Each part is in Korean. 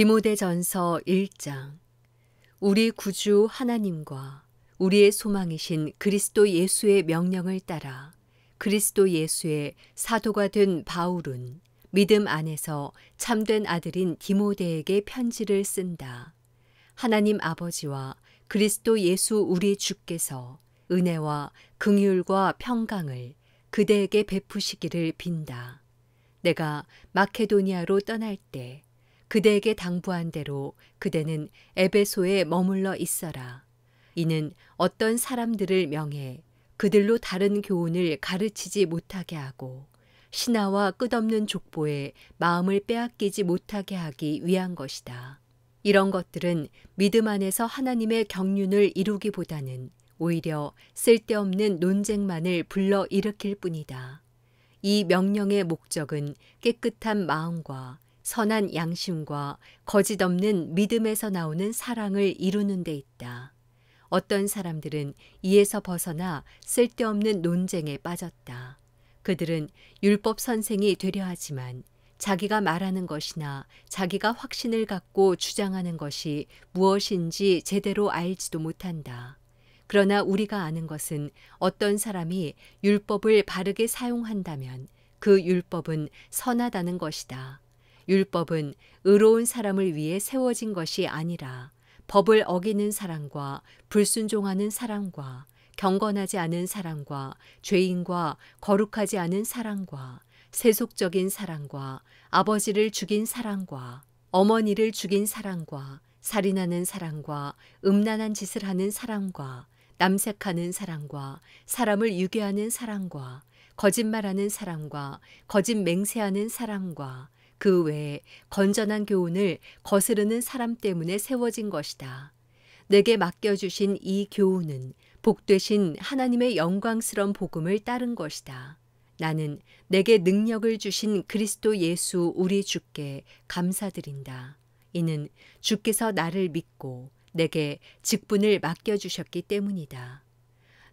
디모데전서 1장 우리 구주 하나님과 우리의 소망이신 그리스도 예수의 명령을 따라 그리스도 예수의 사도가 된 바울은 믿음 안에서 참된 아들인 디모데에게 편지를 쓴다. 하나님 아버지와 그리스도 예수 우리 주께서 은혜와 긍휼과 평강을 그대에게 베푸시기를 빈다. 내가 마케도니아로 떠날 때 그대에게 당부한 대로 그대는 에베소에 머물러 있어라. 이는 어떤 사람들을 명해 그들로 다른 교훈을 가르치지 못하게 하고 신하와 끝없는 족보에 마음을 빼앗기지 못하게 하기 위한 것이다. 이런 것들은 믿음 안에서 하나님의 경륜을 이루기보다는 오히려 쓸데없는 논쟁만을 불러 일으킬 뿐이다. 이 명령의 목적은 깨끗한 마음과 선한 양심과 거짓 없는 믿음에서 나오는 사랑을 이루는 데 있다. 어떤 사람들은 이에서 벗어나 쓸데없는 논쟁에 빠졌다. 그들은 율법 선생이 되려 하지만 자기가 말하는 것이나 자기가 확신을 갖고 주장하는 것이 무엇인지 제대로 알지도 못한다. 그러나 우리가 아는 것은 어떤 사람이 율법을 바르게 사용한다면 그 율법은 선하다는 것이다. 율법은 의로운 사람을 위해 세워진 것이 아니라 법을 어기는 사람과 불순종하는 사람과 경건하지 않은 사람과 죄인과 거룩하지 않은 사람과 세속적인 사람과 아버지를 죽인 사람과 어머니를 죽인 사람과 살인하는 사람과 음란한 짓을 하는 사람과 남색하는 사람과 사람을 유괴하는 사람과 거짓말하는 사람과 거짓 맹세하는 사람과 그 외에 건전한 교훈을 거스르는 사람 때문에 세워진 것이다. 내게 맡겨주신 이 교훈은 복되신 하나님의 영광스런 복음을 따른 것이다. 나는 내게 능력을 주신 그리스도 예수 우리 주께 감사드린다. 이는 주께서 나를 믿고 내게 직분을 맡겨주셨기 때문이다.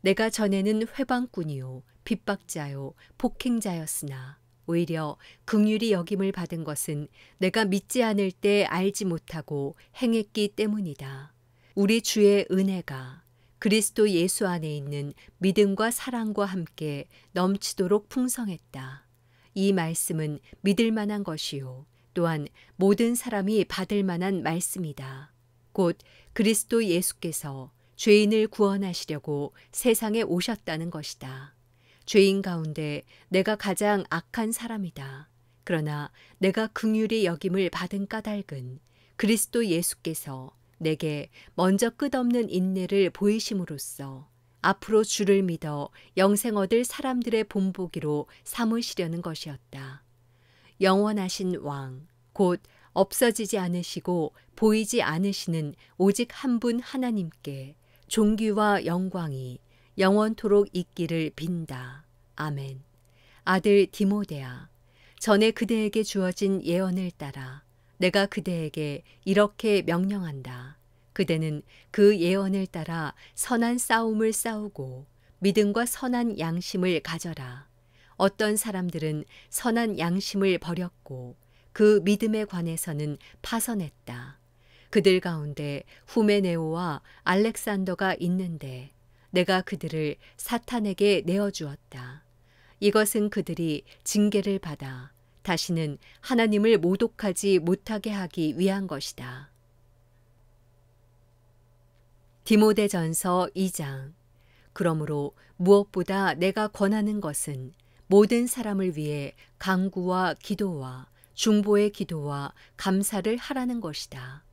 내가 전에는 회방꾼이요, 핍박자요, 폭행자였으나 오히려 긍휼히 여김을 받은 것은 내가 믿지 않을 때 알지 못하고 행했기 때문이다. 우리 주의 은혜가 그리스도 예수 안에 있는 믿음과 사랑과 함께 넘치도록 풍성했다. 이 말씀은 믿을 만한 것이요. 또한 모든 사람이 받을 만한 말씀이다. 곧 그리스도 예수께서 죄인을 구원하시려고 세상에 오셨다는 것이다. 죄인 가운데 내가 가장 악한 사람이다. 그러나 내가 긍휼의 여김을 받은 까닭은 그리스도 예수께서 내게 먼저 끝없는 인내를 보이심으로써 앞으로 주를 믿어 영생 얻을 사람들의 본보기로 삼으시려는 것이었다. 영원하신 왕, 곧 없어지지 않으시고 보이지 않으시는 오직 한 분 하나님께 존귀와 영광이 영원토록 있기를 빈다. 아멘. 아들 디모데아, 전에 그대에게 주어진 예언을 따라 내가 그대에게 이렇게 명령한다. 그대는 그 예언을 따라 선한 싸움을 싸우고 믿음과 선한 양심을 가져라. 어떤 사람들은 선한 양심을 버렸고 그 믿음에 관해서는 파선했다. 그들 가운데 후메네오와 알렉산더가 있는데 내가 그들을 사탄에게 내어주었다. 이것은 그들이 징계를 받아 다시는 하나님을 모독하지 못하게 하기 위한 것이다. 디모데전서 2장 그러므로 무엇보다 내가 권하는 것은 모든 사람을 위해 강구와 기도와 중보의 기도와 감사를 하라는 것이다.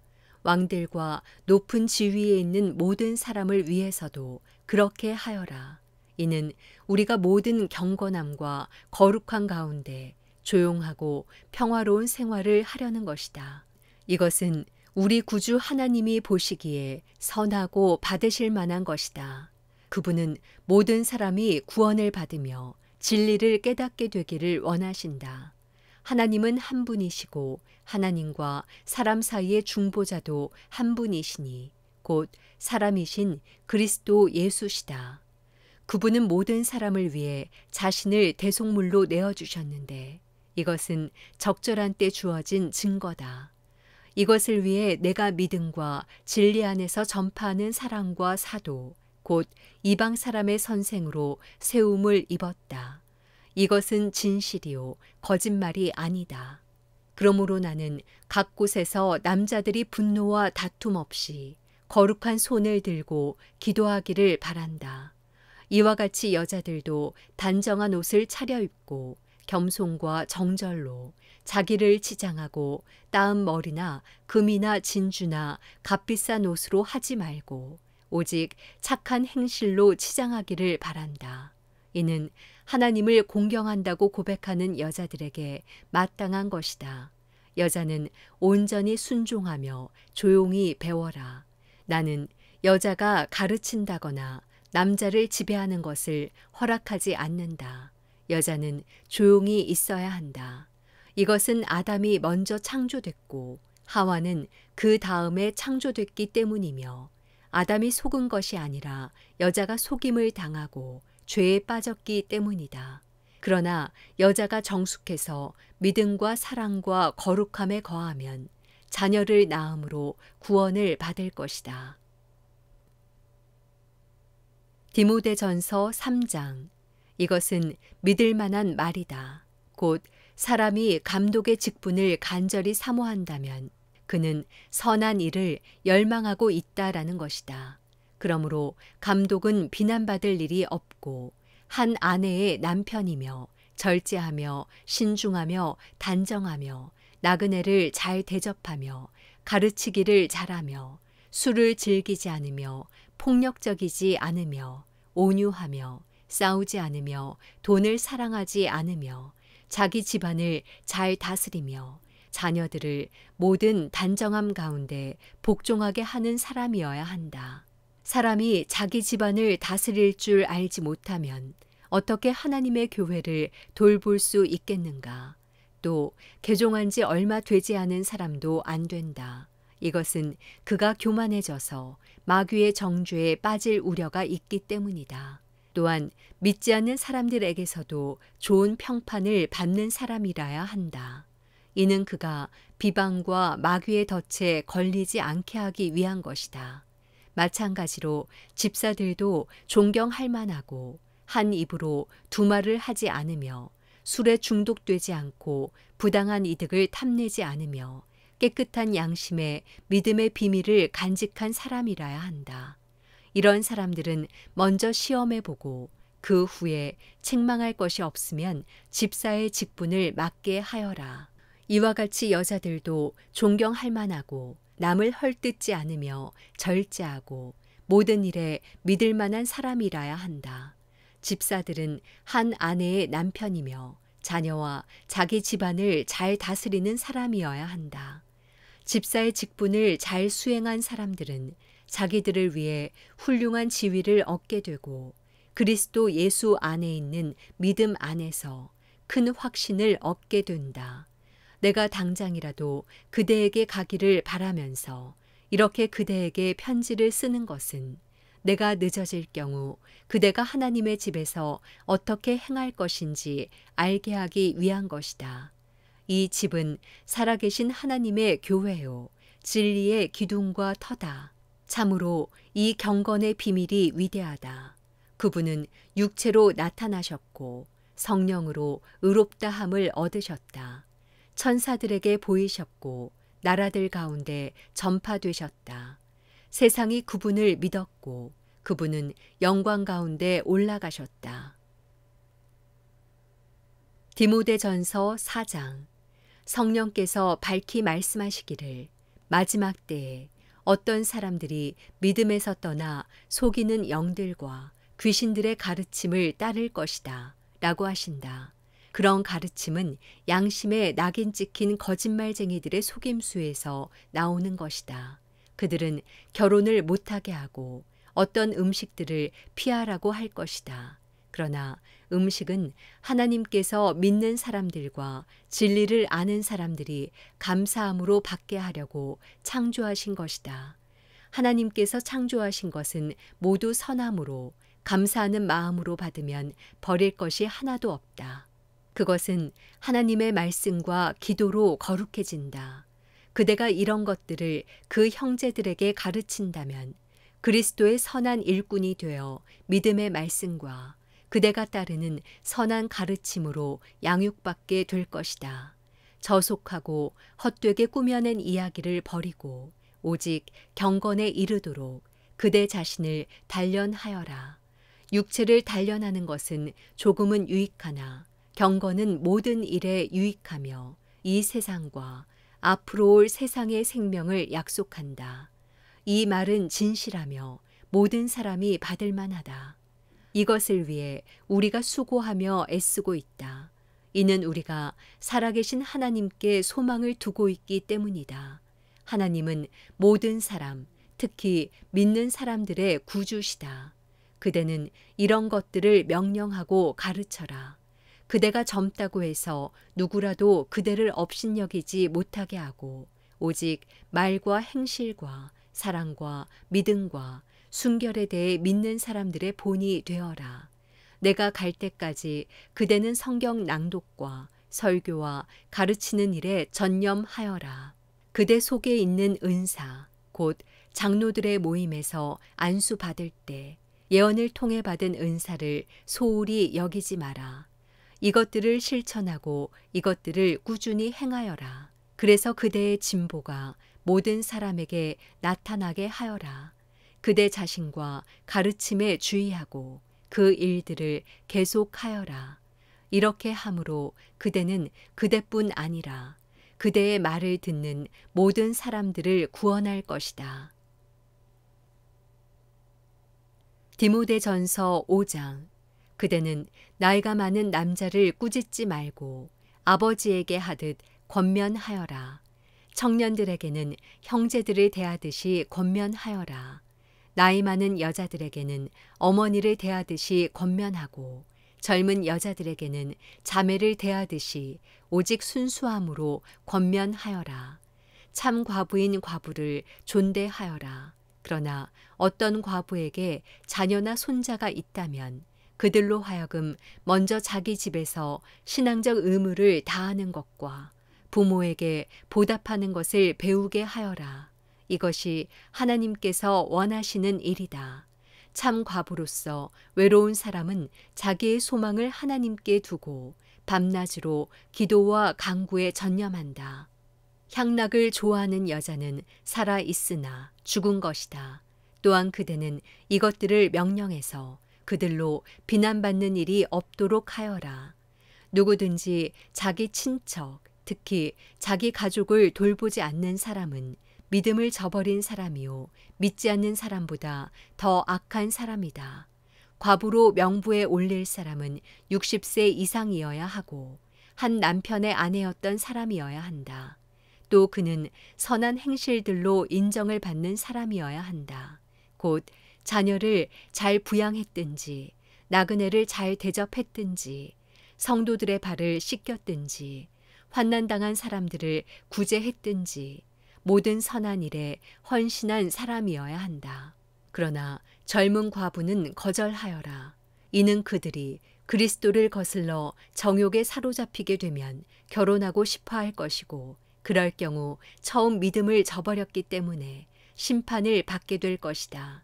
왕들과 높은 지위에 있는 모든 사람을 위해서도 그렇게 하여라. 이는 우리가 모든 경건함과 거룩한 가운데 조용하고 평화로운 생활을 하려는 것이다. 이것은 우리 구주 하나님이 보시기에 선하고 받으실 만한 것이다. 그분은 모든 사람이 구원을 받으며 진리를 깨닫게 되기를 원하신다. 하나님은 한 분이시고 하나님과 사람 사이의 중보자도 한 분이시니 곧 사람이신 그리스도 예수시다. 그분은 모든 사람을 위해 자신을 대속물로 내어주셨는데 이것은 적절한 때 주어진 증거다. 이것을 위해 내가 믿음과 진리 안에서 전파하는 사랑과 사도, 곧 이방 사람의 선생으로 세움을 입었다. 이것은 진실이요 거짓말이 아니다. 그러므로 나는 각 곳에서 남자들이 분노와 다툼 없이 거룩한 손을 들고 기도하기를 바란다. 이와 같이 여자들도 단정한 옷을 차려입고 겸손과 정절로 자기를 치장하고 따 머리나 금이나 진주나 값비싼 옷으로 하지 말고 오직 착한 행실로 치장하기를 바란다. 이는 하나님을 공경한다고 고백하는 여자들에게 마땅한 것이다. 여자는 온전히 순종하며 조용히 배워라. 나는 여자가 가르친다거나 남자를 지배하는 것을 허락하지 않는다. 여자는 조용히 있어야 한다. 이것은 아담이 먼저 창조됐고 하와는 그 다음에 창조됐기 때문이며 아담이 속은 것이 아니라 여자가 속임을 당하고 죄에 빠졌기 때문이다. 그러나 여자가 정숙해서 믿음과 사랑과 거룩함에 거하면 자녀를 낳음으로 구원을 받을 것이다. 디모데전서 3장 이것은 믿을 만한 말이다. 곧 사람이 감독의 직분을 간절히 사모한다면 그는 선한 일을 열망하고 있다라는 것이다. 그러므로 감독은 비난받을 일이 없고 한 아내의 남편이며 절제하며 신중하며 단정하며 나그네를 잘 대접하며 가르치기를 잘하며 술을 즐기지 않으며 폭력적이지 않으며 온유하며 싸우지 않으며 돈을 사랑하지 않으며 자기 집안을 잘 다스리며 자녀들을 모든 단정함 가운데 복종하게 하는 사람이어야 한다. 사람이 자기 집안을 다스릴 줄 알지 못하면 어떻게 하나님의 교회를 돌볼 수 있겠는가? 또 개종한 지 얼마 되지 않은 사람도 안 된다. 이것은 그가 교만해져서 마귀의 정죄에 빠질 우려가 있기 때문이다. 또한 믿지 않는 사람들에게서도 좋은 평판을 받는 사람이라야 한다. 이는 그가 비방과 마귀의 덫에 걸리지 않게 하기 위한 것이다. 마찬가지로 집사들도 존경할 만하고 한 입으로 두 말을 하지 않으며 술에 중독되지 않고 부당한 이득을 탐내지 않으며 깨끗한 양심에 믿음의 비밀을 간직한 사람이라야 한다. 이런 사람들은 먼저 시험해 보고 그 후에 책망할 것이 없으면 집사의 직분을 맡게 하여라. 이와 같이 여자들도 존경할 만하고 남을 헐뜯지 않으며 절제하고 모든 일에 믿을 만한 사람이라야 한다. 집사들은 한 아내의 남편이며 자녀와 자기 집안을 잘 다스리는 사람이어야 한다. 집사의 직분을 잘 수행한 사람들은 자기들을 위해 훌륭한 지위를 얻게 되고 그리스도 예수 안에 있는 믿음 안에서 큰 확신을 얻게 된다. 내가 당장이라도 그대에게 가기를 바라면서 이렇게 그대에게 편지를 쓰는 것은 내가 늦어질 경우 그대가 하나님의 집에서 어떻게 행할 것인지 알게 하기 위한 것이다. 이 집은 살아계신 하나님의 교회요. 진리의 기둥과 터다. 참으로 이 경건의 비밀이 위대하다. 그분은 육체로 나타나셨고 성령으로 의롭다함을 얻으셨다. 천사들에게 보이셨고 나라들 가운데 전파되셨다. 세상이 그분을 믿었고 그분은 영광 가운데 올라가셨다. 디모데 전서 4장 성령께서 밝히 말씀하시기를 마지막 때에 어떤 사람들이 믿음에서 떠나 속이는 영들과 귀신들의 가르침을 따를 것이다. 라고 하신다. 그런 가르침은 양심에 낙인 찍힌 거짓말쟁이들의 속임수에서 나오는 것이다. 그들은 결혼을 못하게 하고 어떤 음식들을 피하라고 할 것이다. 그러나 음식은 하나님께서 믿는 사람들과 진리를 아는 사람들이 감사함으로 받게 하려고 창조하신 것이다. 하나님께서 창조하신 것은 모두 선함으로 감사하는 마음으로 받으면 버릴 것이 하나도 없다. 그것은 하나님의 말씀과 기도로 거룩해진다. 그대가 이런 것들을 그 형제들에게 가르친다면 그리스도의 선한 일꾼이 되어 믿음의 말씀과 그대가 따르는 선한 가르침으로 양육받게 될 것이다. 저속하고 헛되게 꾸며낸 이야기를 버리고 오직 경건에 이르도록 그대 자신을 단련하여라. 육체를 단련하는 것은 조금은 유익하나 경건은 모든 일에 유익하며 이 세상과 앞으로 올 세상의 생명을 약속한다. 이 말은 진실하며 모든 사람이 받을 만하다. 이것을 위해 우리가 수고하며 애쓰고 있다. 이는 우리가 살아계신 하나님께 소망을 두고 있기 때문이다. 하나님은 모든 사람, 특히 믿는 사람들의 구주시다. 그대는 이런 것들을 명령하고 가르쳐라. 그대가 젊다고 해서 누구라도 그대를 업신여기지 못하게 하고 오직 말과 행실과 사랑과 믿음과 순결에 대해 믿는 사람들의 본이 되어라. 내가 갈 때까지 그대는 성경 낭독과 설교와 가르치는 일에 전념하여라. 그대 속에 있는 은사, 곧 장로들의 모임에서 안수 받을 때 예언을 통해 받은 은사를 소홀히 여기지 마라. 이것들을 실천하고 이것들을 꾸준히 행하여라. 그래서 그대의 진보가 모든 사람에게 나타나게 하여라. 그대 자신과 가르침에 주의하고 그 일들을 계속하여라. 이렇게 함으로 그대는 그대뿐 아니라 그대의 말을 듣는 모든 사람들을 구원할 것이다. 디모데전서 5장 그대는 나이가 많은 남자를 꾸짖지 말고 아버지에게 하듯 권면하여라. 청년들에게는 형제들을 대하듯이 권면하여라. 나이 많은 여자들에게는 어머니를 대하듯이 권면하고 젊은 여자들에게는 자매를 대하듯이 오직 순수함으로 권면하여라. 참 과부인 과부를 존대하여라. 그러나 어떤 과부에게 자녀나 손자가 있다면 그들로 하여금 먼저 자기 집에서 신앙적 의무를 다하는 것과 부모에게 보답하는 것을 배우게 하여라. 이것이 하나님께서 원하시는 일이다. 참 과부로서 외로운 사람은 자기의 소망을 하나님께 두고 밤낮으로 기도와 강구에 전념한다. 향락을 좋아하는 여자는 살아 있으나 죽은 것이다. 또한 그대는 이것들을 명령해서 그들로 비난받는 일이 없도록 하여라. 누구든지 자기 친척, 특히 자기 가족을 돌보지 않는 사람은 믿음을 저버린 사람이요. 믿지 않는 사람보다 더 악한 사람이다. 과부로 명부에 올릴 사람은 60세 이상이어야 하고, 한 남편의 아내였던 사람이어야 한다. 또 그는 선한 행실들로 인정을 받는 사람이어야 한다. 곧 자녀를 잘 부양했든지, 나그네를 잘 대접했든지, 성도들의 발을 씻겼든지, 환난당한 사람들을 구제했든지, 모든 선한 일에 헌신한 사람이어야 한다. 그러나 젊은 과부는 거절하여라. 이는 그들이 그리스도를 거슬러 정욕에 사로잡히게 되면 결혼하고 싶어 할 것이고, 그럴 경우 처음 믿음을 저버렸기 때문에 심판을 받게 될 것이다.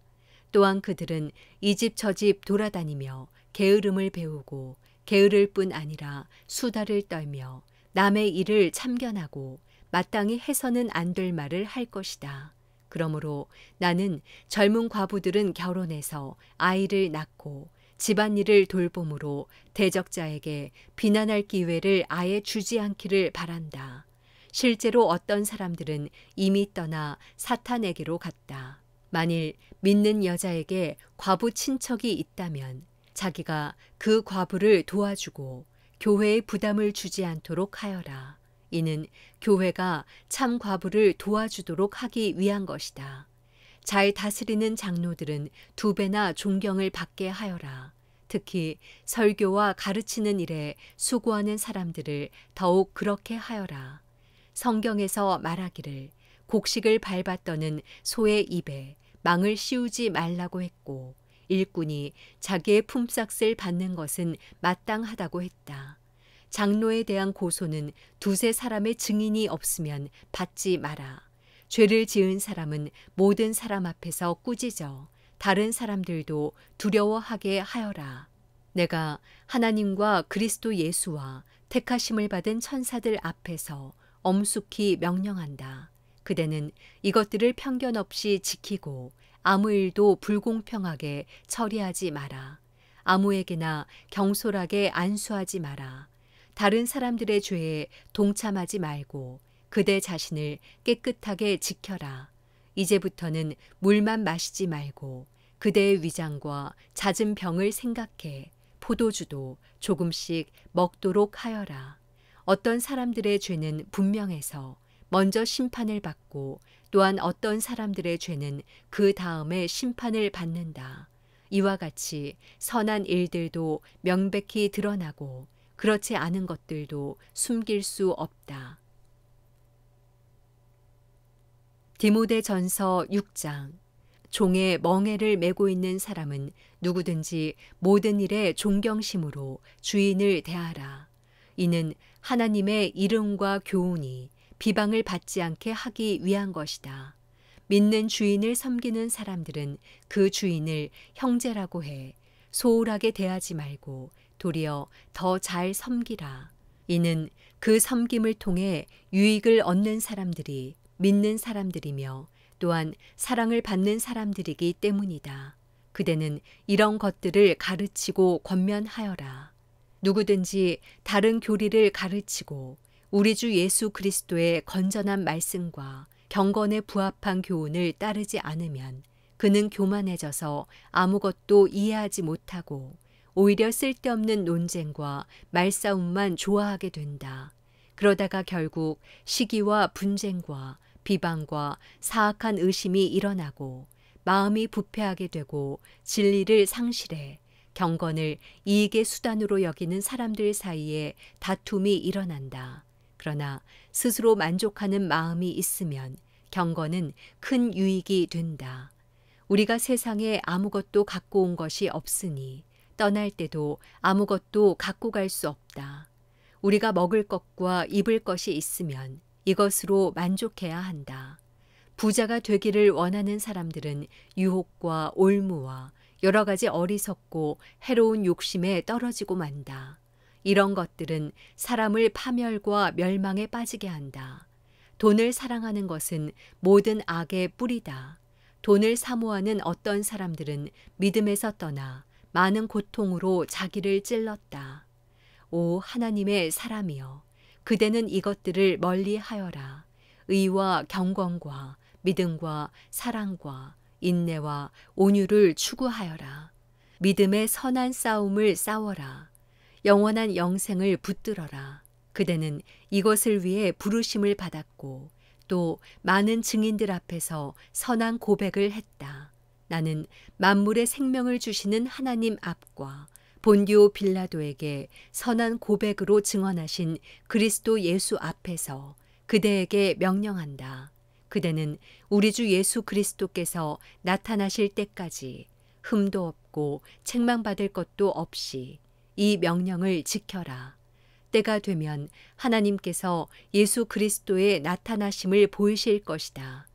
또한 그들은 이 집 저 집 돌아다니며 게으름을 배우고 게으를 뿐 아니라 수다를 떨며 남의 일을 참견하고 마땅히 해서는 안 될 말을 할 것이다. 그러므로 나는 젊은 과부들은 결혼해서 아이를 낳고 집안일을 돌봄으로 대적자에게 비난할 기회를 아예 주지 않기를 바란다. 실제로 어떤 사람들은 이미 떠나 사탄에게로 갔다. 만일 믿는 여자에게 과부 친척이 있다면 자기가 그 과부를 도와주고 교회의 부담을 주지 않도록 하여라. 이는 교회가 참 과부를 도와주도록 하기 위한 것이다. 잘 다스리는 장로들은 두 배나 존경을 받게 하여라. 특히 설교와 가르치는 일에 수고하는 사람들을 더욱 그렇게 하여라. 성경에서 말하기를 곡식을 밟아 떠는 소의 입에 망을 씌우지 말라고 했고 일꾼이 자기의 품삯을 받는 것은 마땅하다고 했다. 장로에 대한 고소는 두세 사람의 증인이 없으면 받지 마라. 죄를 지은 사람은 모든 사람 앞에서 꾸짖어 다른 사람들도 두려워하게 하여라. 내가 하나님과 그리스도 예수와 택하심을 받은 천사들 앞에서 엄숙히 명령한다. 그대는 이것들을 편견 없이 지키고 아무 일도 불공평하게 처리하지 마라. 아무에게나 경솔하게 안수하지 마라. 다른 사람들의 죄에 동참하지 말고 그대 자신을 깨끗하게 지켜라. 이제부터는 물만 마시지 말고 그대의 위장과 잦은 병을 생각해 포도주도 조금씩 먹도록 하여라. 어떤 사람들의 죄는 분명해서 먼저 심판을 받고 또한 어떤 사람들의 죄는 그 다음에 심판을 받는다. 이와 같이 선한 일들도 명백히 드러나고 그렇지 않은 것들도 숨길 수 없다. 디모데 전서 6장 종의 멍해를 메고 있는 사람은 누구든지 모든 일에 존경심으로 주인을 대하라. 이는 하나님의 이름과 교훈이 비방을 받지 않게 하기 위한 것이다. 믿는 주인을 섬기는 사람들은 그 주인을 형제라고 해 소홀하게 대하지 말고 도리어 더 잘 섬기라. 이는 그 섬김을 통해 유익을 얻는 사람들이 믿는 사람들이며 또한 사랑을 받는 사람들이기 때문이다. 그대는 이런 것들을 가르치고 권면하여라. 누구든지 다른 교리를 가르치고 우리 주 예수 그리스도의 건전한 말씀과 경건에 부합한 교훈을 따르지 않으면 그는 교만해져서 아무것도 이해하지 못하고 오히려 쓸데없는 논쟁과 말싸움만 좋아하게 된다. 그러다가 결국 시기와 분쟁과 비방과 사악한 의심이 일어나고 마음이 부패하게 되고 진리를 상실해 경건을 이익의 수단으로 여기는 사람들 사이에 다툼이 일어난다. 그러나 스스로 만족하는 마음이 있으면 경건은 큰 유익이 된다. 우리가 세상에 아무것도 갖고 온 것이 없으니 떠날 때도 아무것도 갖고 갈 수 없다. 우리가 먹을 것과 입을 것이 있으면 이것으로 만족해야 한다. 부자가 되기를 원하는 사람들은 유혹과 올무와 여러 가지 어리석고 해로운 욕심에 떨어지고 만다. 이런 것들은 사람을 파멸과 멸망에 빠지게 한다. 돈을 사랑하는 것은 모든 악의 뿌리다. 돈을 사모하는 어떤 사람들은 믿음에서 떠나 많은 고통으로 자기를 찔렀다. 오 하나님의 사람이여 그대는 이것들을 멀리하여라. 의와 경건과 믿음과 사랑과 인내와 온유를 추구하여라. 믿음의 선한 싸움을 싸워라. 영원한 영생을 붙들어라. 그대는 이것을 위해 부르심을 받았고 또 많은 증인들 앞에서 선한 고백을 했다. 나는 만물의 생명을 주시는 하나님 앞과 본디오 빌라도에게 선한 고백으로 증언하신 그리스도 예수 앞에서 그대에게 명령한다. 그대는 우리 주 예수 그리스도께서 나타나실 때까지 흠도 없고 책망받을 것도 없이 이 명령을 지켜라. 때가 되면 하나님께서 예수 그리스도의 나타나심을 보이실 것이다.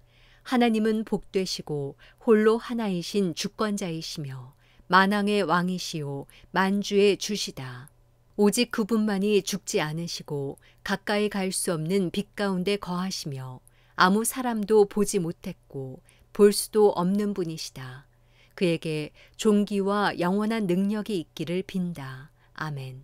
하나님은 복되시고 홀로 하나이신 주권자이시며 만왕의 왕이시요 만주의 주시다. 오직 그분만이 죽지 않으시고 가까이 갈 수 없는 빛 가운데 거하시며 아무 사람도 보지 못했고 볼 수도 없는 분이시다. 그에게 종기와 영원한 능력이 있기를 빈다. 아멘.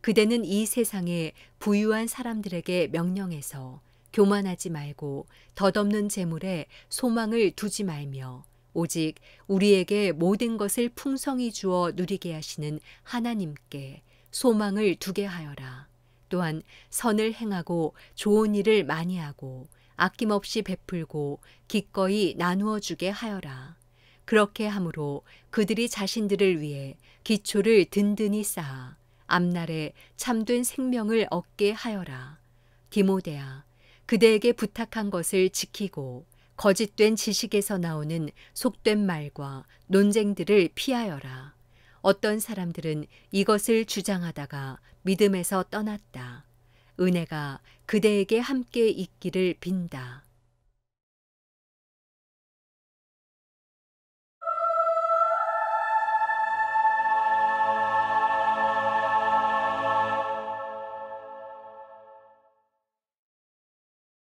그대는 이세상에 부유한 사람들에게 명령해서 교만하지 말고 덧없는 재물에 소망을 두지 말며 오직 우리에게 모든 것을 풍성히 주어 누리게 하시는 하나님께 소망을 두게 하여라. 또한 선을 행하고 좋은 일을 많이 하고 아낌없이 베풀고 기꺼이 나누어 주게 하여라. 그렇게 함으로 그들이 자신들을 위해 기초를 든든히 쌓아 앞날에 참된 생명을 얻게 하여라. 디모데아, 그대에게 부탁한 것을 지키고 거짓된 지식에서 나오는 속된 말과 논쟁들을 피하여라. 어떤 사람들은 이것을 주장하다가 믿음에서 떠났다. 은혜가 그대에게 함께 있기를 빈다.